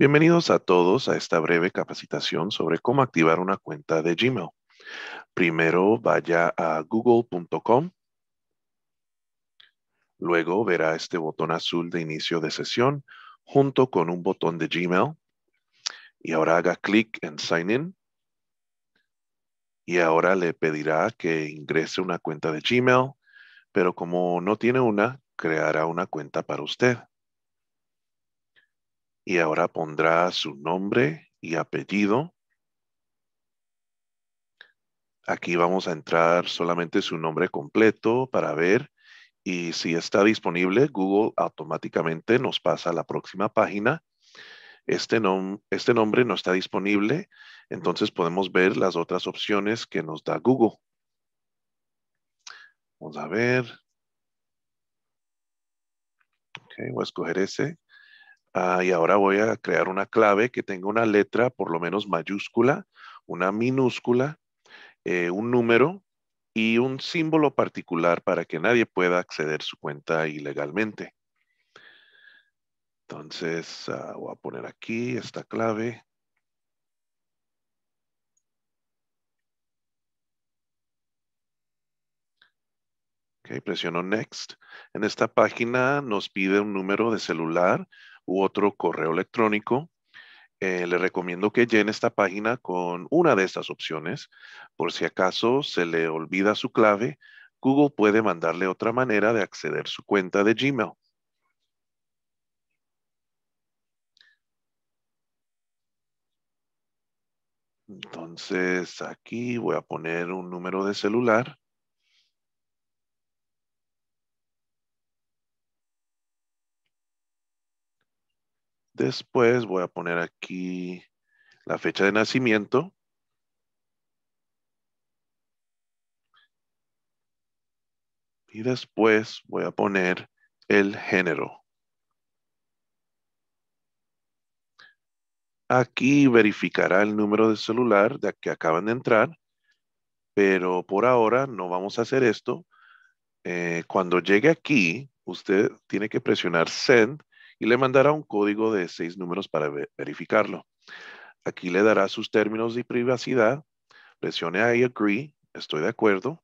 Bienvenidos a todos a esta breve capacitación sobre cómo activar una cuenta de Gmail. Primero vaya a google.com. Luego verá este botón azul de inicio de sesión junto con un botón de Gmail. Y ahora haga clic en Sign In. Y ahora le pedirá que ingrese una cuenta de Gmail, pero como no tiene una, creará una cuenta para usted y ahora pondrá su nombre y apellido. Aquí vamos a entrar solamente su nombre completo para ver y si está disponible, Google automáticamente nos pasa a la próxima página. Este, este nombre no está disponible, entonces podemos ver las otras opciones que nos da Google. Vamos a ver. Ok, voy a escoger ese. Ah, y ahora voy a crear una clave que tenga una letra, por lo menos mayúscula, una minúscula, eh, un número y un símbolo particular para que nadie pueda acceder su cuenta ilegalmente. Entonces, ah, voy a poner aquí esta clave. Ok, presiono Next. En esta página nos pide un número de celular u otro correo electrónico. Eh, le recomiendo que llene esta página con una de estas opciones. Por si acaso se le olvida su clave, Google puede mandarle otra manera de acceder su cuenta de Gmail. Entonces aquí voy a poner un número de celular. Después voy a poner aquí la fecha de nacimiento. Y después voy a poner el género. Aquí verificará el número de celular de que acaban de entrar, pero por ahora no vamos a hacer esto. Eh, cuando llegue aquí, usted tiene que presionar Send y le mandará un código de seis números para verificarlo. Aquí le dará sus términos de privacidad. Presione I agree, estoy de acuerdo.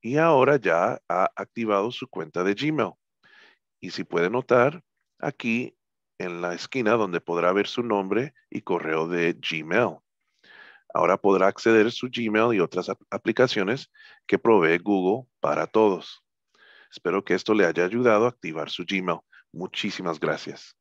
Y ahora ya ha activado su cuenta de Gmail. Y si puede notar, aquí en la esquina donde podrá ver su nombre y correo de Gmail. Ahora podrá acceder a su Gmail y otras aplicaciones que provee Google para todos. Espero que esto le haya ayudado a activar su Gmail. Muchísimas gracias.